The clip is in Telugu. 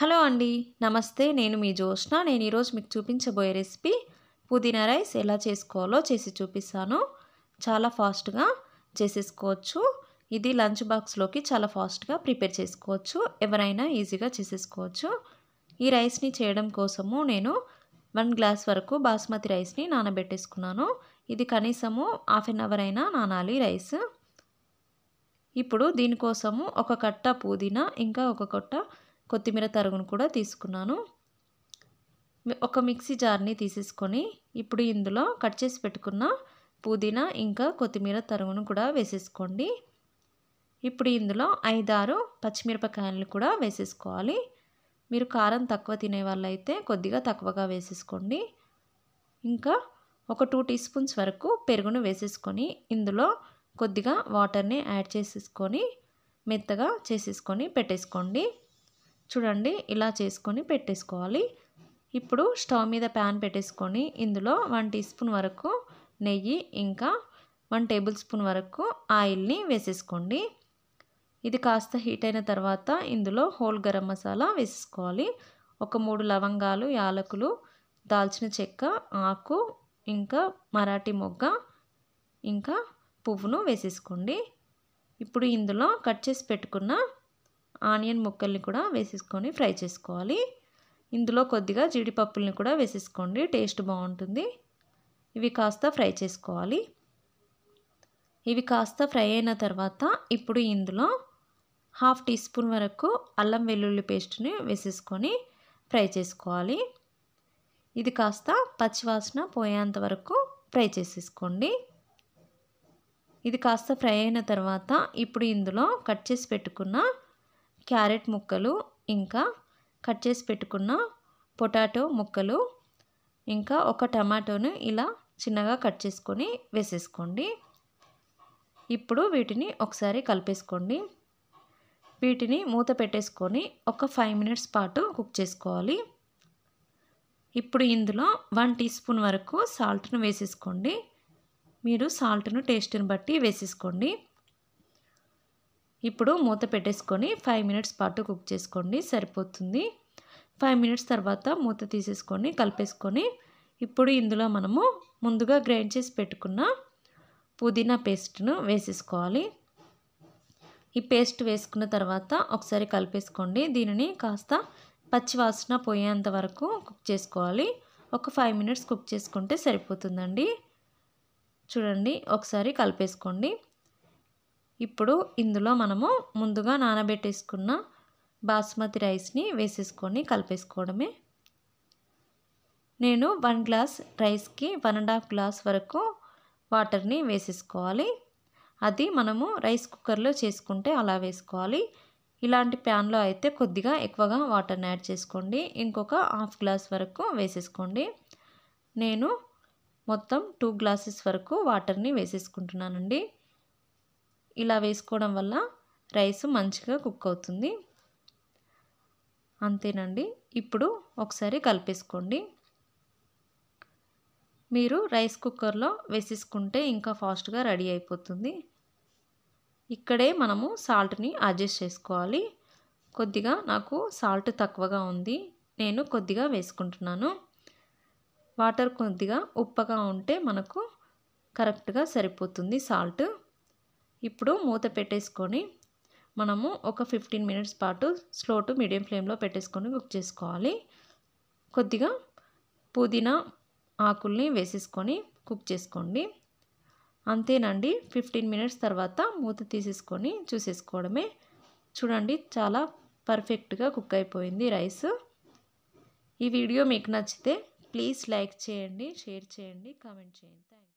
హలో అండి నమస్తే నేను మీ జోష్న నేను ఈరోజు మీకు చూపించబోయే రెసిపీ పుదీనా రైస్ ఎలా చేసుకోవాలో చేసి చూపిస్తాను చాలా ఫాస్ట్గా చేసేసుకోవచ్చు ఇది లంచ్ బాక్స్లోకి చాలా ఫాస్ట్గా ప్రిపేర్ చేసుకోవచ్చు ఎవరైనా ఈజీగా చేసేసుకోవచ్చు ఈ రైస్ని చేయడం కోసము నేను వన్ గ్లాస్ వరకు బాస్మతి రైస్ని నానబెట్టేసుకున్నాను ఇది కనీసము హాఫ్ అన్ అవర్ అయినా నానాలి రైస్ ఇప్పుడు దీనికోసము ఒక కట్ట పుదీనా ఇంకా ఒక కట్ట కొత్తిమీర తరుగును కూడా తీసుకున్నాను ఒక మిక్సీ జార్ని తీసేసుకొని ఇప్పుడు ఇందులో కట్ చేసి పెట్టుకున్న పుదీనా ఇంకా కొత్తిమీర తరుగును కూడా వేసేసుకోండి ఇప్పుడు ఇందులో ఐదారు పచ్చిమిరపకాయలను కూడా వేసేసుకోవాలి మీరు కారం తక్కువ తినే వాళ్ళైతే కొద్దిగా తక్కువగా వేసేసుకోండి ఇంకా ఒక టూ టీ స్పూన్స్ వరకు పెరుగును వేసేసుకొని ఇందులో కొద్దిగా వాటర్ని యాడ్ చేసేసుకొని మెత్తగా చేసేసుకొని పెట్టేసుకోండి చూడండి ఇలా చేసుకొని పెట్టేసుకోవాలి ఇప్పుడు స్టవ్ మీద ప్యాన్ పెట్టేసుకొని ఇందులో వన్ టీ స్పూన్ వరకు నెయ్యి ఇంకా వన్ టేబుల్ స్పూన్ వరకు ఆయిల్ని వేసేసుకోండి ఇది కాస్త హీట్ అయిన తర్వాత ఇందులో హోల్ గరం మసాలా వేసేసుకోవాలి ఒక మూడు లవంగాలు యాలకులు దాల్చిన చెక్క ఆకు ఇంకా మరాఠీ మొగ్గ ఇంకా పువ్వును వేసేసుకోండి ఇప్పుడు ఇందులో కట్ చేసి పెట్టుకున్న ఆనియన్ ముక్కల్ని కూడా వేసేసుకొని ఫ్రై చేసుకోవాలి ఇందులో కొద్దిగా జీడిపప్పుల్ని కూడా వేసేసుకోండి టేస్ట్ బాగుంటుంది ఇవి కాస్త ఫ్రై చేసుకోవాలి ఇవి కాస్త ఫ్రై అయిన తర్వాత ఇప్పుడు ఇందులో హాఫ్ టీ స్పూన్ వరకు అల్లం వెల్లుల్లి పేస్ట్ని వేసేసుకొని ఫ్రై చేసుకోవాలి ఇది కాస్త పచ్చివాసన పోయేంత వరకు ఫ్రై చేసేసుకోండి ఇది కాస్త ఫ్రై అయిన తర్వాత ఇప్పుడు ఇందులో కట్ చేసి పెట్టుకున్న క్యారెట్ ముక్కలు ఇంకా కట్ చేసి పెట్టుకున్న పొటాటో ముక్కలు ఇంకా ఒక టమాటోను ఇలా చిన్నగా కట్ చేసుకొని వేసేసుకోండి ఇప్పుడు వీటిని ఒకసారి కలిపేసుకోండి వీటిని మూత పెట్టేసుకొని ఒక ఫైవ్ మినిట్స్ పాటు కుక్ చేసుకోవాలి ఇప్పుడు ఇందులో వన్ టీ స్పూన్ వరకు సాల్ట్ను వేసేసుకోండి మీరు సాల్ట్ను టేస్ట్ని బట్టి వేసేసుకోండి ఇప్పుడు మూత పెట్టేసుకొని ఫైవ్ మినిట్స్ పాటు కుక్ చేసుకోండి సరిపోతుంది ఫైవ్ మినిట్స్ తర్వాత మూత తీసేసుకొని కలిపేసుకొని ఇప్పుడు ఇందులో మనము ముందుగా గ్రైండ్ చేసి పెట్టుకున్న పుదీనా పేస్ట్ను వేసేసుకోవాలి ఈ పేస్ట్ వేసుకున్న తర్వాత ఒకసారి కలిపేసుకోండి దీనిని కాస్త పచ్చివాసన పోయేంత వరకు కుక్ చేసుకోవాలి ఒక ఫైవ్ మినిట్స్ కుక్ చేసుకుంటే సరిపోతుందండి చూడండి ఒకసారి కలిపేసుకోండి ఇప్పుడు ఇందులో మనము ముందుగా నానబెట్టేసుకున్న బాస్మతి రైస్ని వేసేసుకొని కలిపేసుకోవడమే నేను వన్ గ్లాస్ రైస్కి వన్ అండ్ హాఫ్ గ్లాస్ వరకు వాటర్ని వేసేసుకోవాలి అది మనము రైస్ కుక్కర్లో చేసుకుంటే అలా వేసుకోవాలి ఇలాంటి ప్యాన్లో అయితే కొద్దిగా ఎక్కువగా వాటర్ని యాడ్ చేసుకోండి ఇంకొక హాఫ్ గ్లాస్ వరకు వేసేసుకోండి నేను మొత్తం టూ గ్లాసెస్ వరకు వాటర్ని వేసేసుకుంటున్నానండి ఇలా వేసుకోవడం వల్ల రైస్ మంచిగా కుక్ అవుతుంది అంతేనండి ఇప్పుడు ఒకసారి కలిపేసుకోండి మీరు రైస్ కుక్కర్లో వేసేసుకుంటే ఇంకా ఫాస్ట్గా రెడీ అయిపోతుంది ఇక్కడే మనము సాల్ట్ని అడ్జస్ట్ చేసుకోవాలి కొద్దిగా నాకు సాల్ట్ తక్కువగా ఉంది నేను కొద్దిగా వేసుకుంటున్నాను వాటర్ కొద్దిగా ఉప్పగా ఉంటే మనకు కరెక్ట్గా సరిపోతుంది సాల్ట్ ఇప్పుడు మూత పెట్టేసుకొని మనము ఒక ఫిఫ్టీన్ మినిట్స్ పాటు స్లో టు మీడియం ఫ్లేమ్లో పెట్టేసుకొని కుక్ చేసుకోవాలి కొద్దిగా పుదీనా ఆకుల్ని వేసేసుకొని కుక్ చేసుకోండి అంతేనండి ఫిఫ్టీన్ మినిట్స్ తర్వాత మూత తీసేసుకొని చూసేసుకోవడమే చూడండి చాలా పర్ఫెక్ట్గా కుక్ అయిపోయింది రైస్ ఈ వీడియో మీకు నచ్చితే ప్లీజ్ లైక్ చేయండి షేర్ చేయండి కామెంట్ చేయండి థ్యాంక్